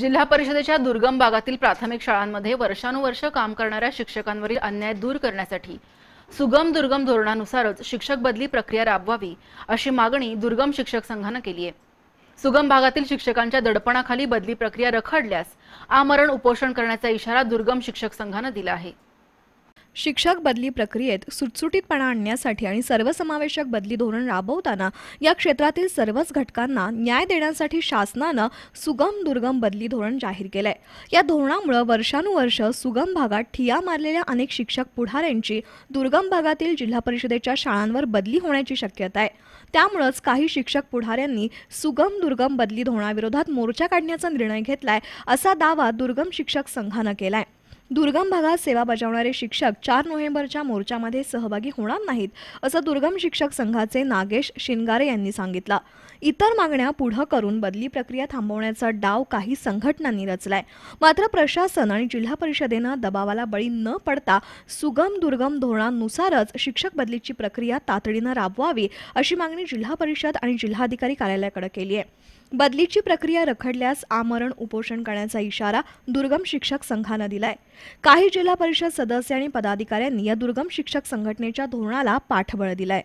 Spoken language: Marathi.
जिल्हा परिषदेच्या दुर्गम भागातील प्राथमिक शाळांमध्ये वर्षानुवर्ष काम करणाऱ्या शिक्षकांवरील अन्याय दूर करण्यासाठी सुगम दुर्गम धोरणानुसारच शिक्षक बदली प्रक्रिया राबवावी अशी मागणी दुर्गम शिक्षक संघानं केली आहे सुगम भागातील शिक्षकांच्या दडपणाखाली बदली प्रक्रिया रखडल्यास आमरण उपोषण करण्याचा इशारा दुर्गम शिक्षक संघानं दिला आहे शिक्षक बदली प्रक्रियेत सुटसुटीतपणा आणण्यासाठी आणि सर्वसमावेशक बदली धोरण राबवताना या क्षेत्रातील सर्वच घटकांना न्याय देण्यासाठी शासनानं सुगम दुर्गम बदली धोरण जाहीर केलंय या धोरणामुळे वर्षानुवर्ष सुगम भागात ठिया मारलेल्या अनेक शिक्षक पुढाऱ्यांची दुर्गम भागातील जिल्हा परिषदेच्या शाळांवर बदली होण्याची शक्यता आहे त्यामुळेच काही शिक्षक पुढाऱ्यांनी सुगम दुर्गम बदली धोरणाविरोधात मोर्चा काढण्याचा निर्णय घेतलाय असा दावा दुर्गम शिक्षक संघानं केलाय दुर्गम भागात सेवा बजावणारे शिक्षक चार नोव्हेंबरच्या मोर्चामध्ये सहभागी होणार नाहीत असं दुर्गम शिक्षक संघाचे नागेश शिनगारे यांनी सांगितलं इतर मागण्या पुढं करून बदली प्रक्रिया थांबवण्याचा डाव काही संघटनांनी रचलाय मात्र प्रशासन आणि जिल्हा परिषदेनं दबावाला बळी न पडता सुगम दुर्गम धोरणांनुसारच शिक्षक बदलीची प्रक्रिया तातडीनं राबवावी अशी मागणी जिल्हा परिषद आणि जिल्हाधिकारी कार्यालयाकडे केली आहे बदलीची प्रक्रिया रखडल्यास आमरण उपोषण करण्याचा इशारा दुर्गम शिक्षक संघानं दिलाय काही जिल्हा परिषद सदस्य आणि पदाधिकाऱ्यांनी या दुर्गम शिक्षक संघटनेच्या धोरणाला पाठबळ दिलाय